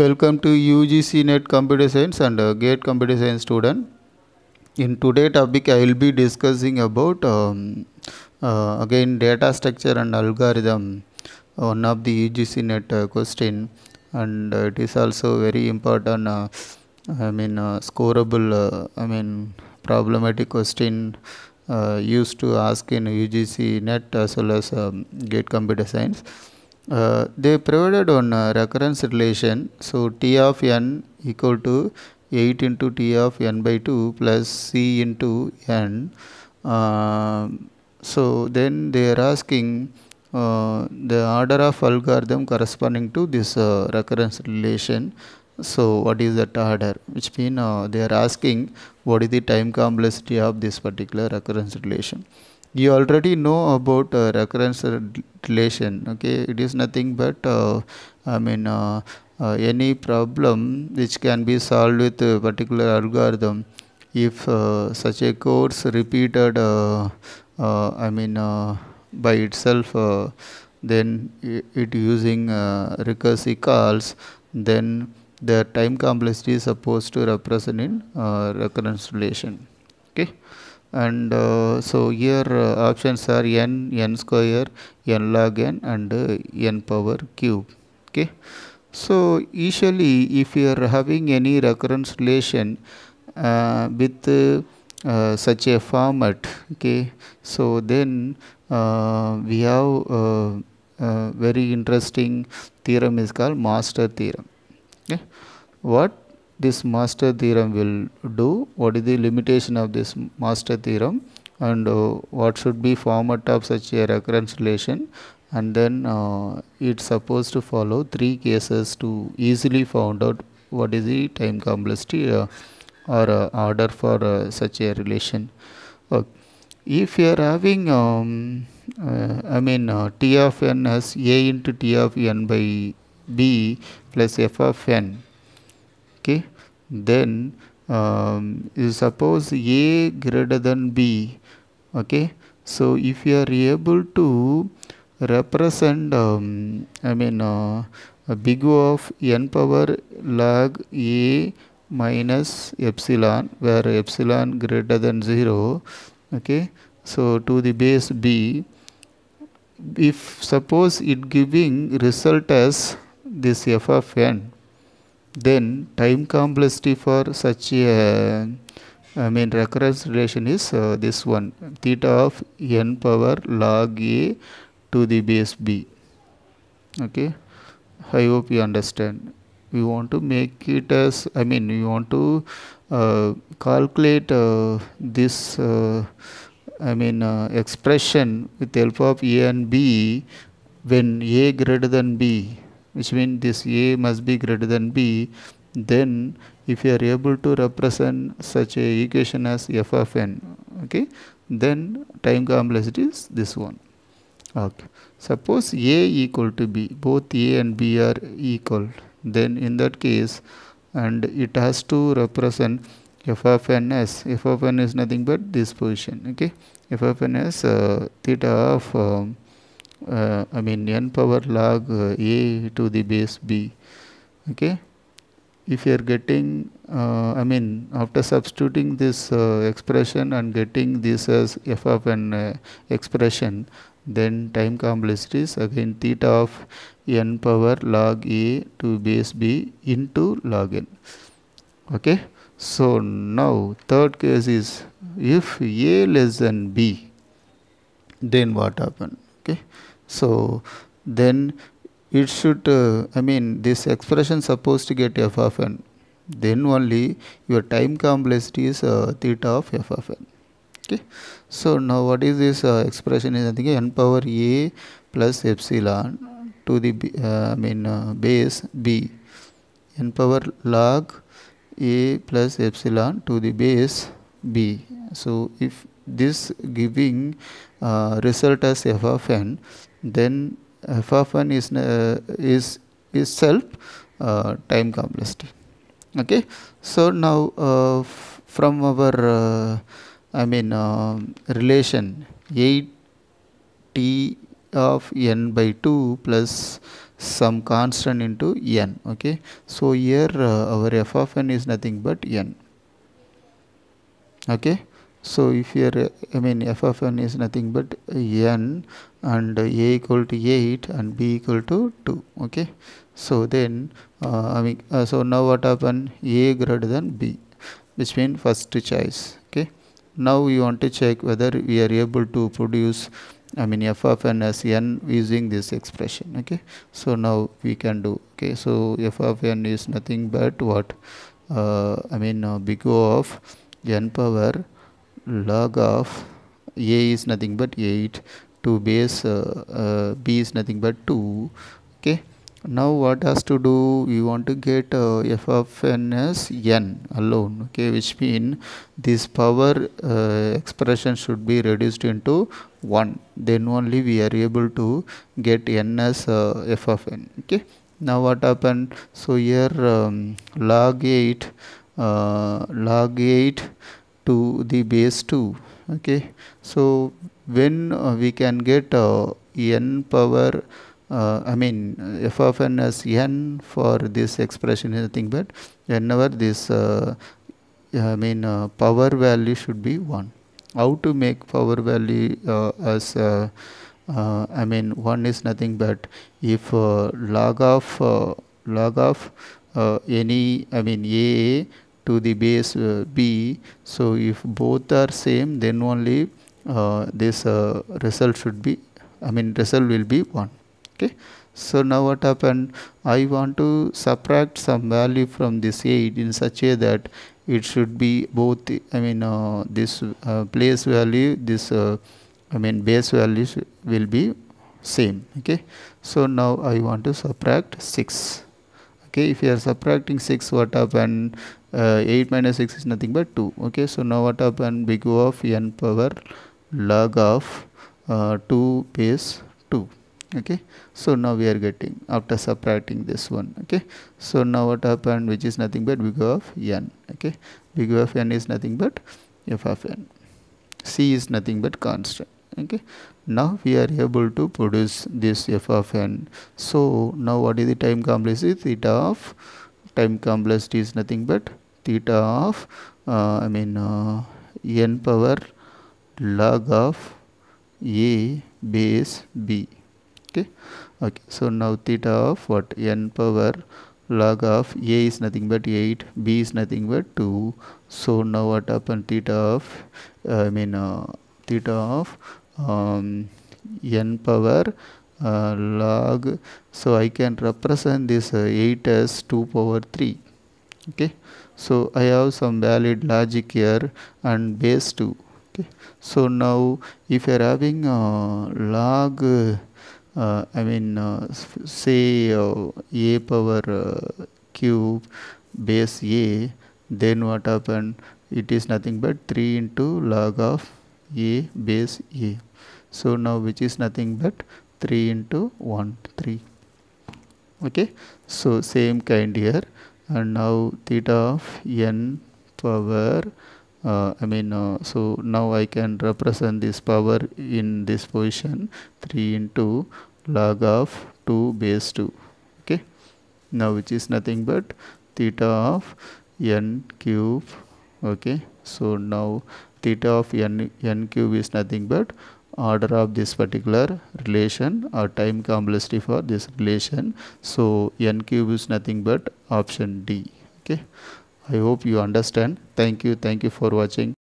Welcome to UGC Net Computer Science and uh, GATE Computer Science student. In today topic I will be discussing about um, uh, again data structure and algorithm uh, one of the UGC Net uh, question and uh, it is also very important uh, I mean scoreable I mean problematic question used to ask in UGC Net as well as um, GATE Computer Science uh, they provided on uh, recurrence relation so t of n equal to 8 into t of n by 2 plus c into n uh, so then they are asking uh, the order of algorithm corresponding to this uh, recurrence relation so what is that order which mean they are asking what is the time complexity of this particular recurrence relation you already know about uh, recurrence relation okay it is nothing but uh, i mean uh, uh, any problem which can be solved with a particular algorithm if uh, such a course repeated uh, i mean by itself then it using recursive calls then the time complexity is supposed to represent in recurrence relation okay and uh, so here uh, options are n n square n log n and uh, n power cube okay so usually if you are having any recurrence relation uh, with uh, such a format okay so then uh, we have very interesting theorem is called master theorem okay what this master theorem will do, what is the limitation of this master theorem and uh, what should be format of such a recurrence relation and then uh, it's supposed to follow three cases to easily find out what is the time complexity uh, or uh, order for uh, such a relation. Okay. Uh, if you are having um, I mean t of n as a into t of n by b plus f of n okay then um, suppose a greater than b okay so if you are able to represent um, i mean uh, a big o of n power log a minus epsilon where epsilon greater than 0 okay so to the base b if suppose it giving result as this f of n then time complexity for such a I uh, mean recurrence relation is uh, this one theta of n power log a to the base b okay I hope you understand we want to make it as I mean we want to uh, calculate uh, this uh, I mean uh, expression with help of a and b when a greater than b which means this a must be greater than b then if you are able to represent such a equation as f of n okay then time complexity is this one okay suppose a equal to b both a and b are equal then in that case and it has to represent f of n as f of n is nothing but this position okay f of n is uh, theta of um, uh, I mean n power log uh, a to the base b okay if you are getting uh, I mean after substituting this uh, expression and getting this as f of an uh, expression then time complexity is again theta of n power log a to base b into log n okay so now third case is if a less than b then what happened okay so then it should, uh, I mean, this expression supposed to get f of n. Then only your time complexity is uh, theta of f of n. Okay. So now what is this uh, expression is I think n power a plus epsilon to the, uh, I mean, uh, base b. n power log a plus epsilon to the base b. So if this giving uh, result as f of n then uh, f of n is uh, is itself uh, time complexity okay so now uh, from our uh, i mean uh, relation 8 t of n by 2 plus some constant into n okay so here our f of n is nothing but n okay so if here i mean f of n is nothing but n and a equal to 8 and b equal to 2 okay so then uh, i mean uh, so now what happen a greater than b which means first choice okay now we want to check whether we are able to produce I mean f of n as n using this expression okay so now we can do okay so f of n is nothing but what uh, I mean uh, big O of n power log of a is nothing but 8 to base uh, uh, b is nothing but 2 okay now what has to do we want to get uh, f of n as n alone okay which mean this power uh, expression should be reduced into 1 then only we are able to get n as uh, f of n okay now what happened so here um, log 8 uh, log 8 to the base 2 okay so when uh, we can get uh, n power uh, I mean f of n as n for this expression is nothing but n over this uh, I mean uh, power value should be 1 how to make power value uh, as I mean 1 is nothing but if log of log of any I mean a to the base uh, B. So if both are same, then only uh, this uh, result should be, I mean result will be 1. Okay. So now what happened? I want to subtract some value from this 8 in such a way that it should be both, I mean this place value, this I mean base values will be same okay so now I want to subtract 6 okay if you are subtracting 6 what happened uh, 8 minus 6 is nothing but 2 okay so now what happened big o of n power log of uh, 2 base 2 okay so now we are getting after subtracting this one okay so now what happened which is nothing but big o of n okay big o of n is nothing but f of n c is nothing but constant okay now we are able to produce this f of n so now what is the time complexity theta of time complexity is nothing but theta of uh, i mean uh, n power log of a base b okay okay so now theta of what n power log of a is nothing but 8 b is nothing but 2 so now what happened theta of uh, i mean uh, theta of um, n power uh, log so I can represent this uh, 8 as 2 power 3 okay so I have some valid logic here and base 2 okay so now if you are having uh, log uh, I mean uh, say uh, a power uh, cube base a then what happened it is nothing but 3 into log of a base a so now which is nothing but 3 into 1 3 okay so same kind here and now theta of n power uh, I mean uh, so now I can represent this power in this position 3 into log of 2 base 2 okay now which is nothing but theta of n cube okay so now theta of n, n cube is nothing but order of this particular relation or time complexity for this relation so n cube is nothing but option d okay i hope you understand thank you thank you for watching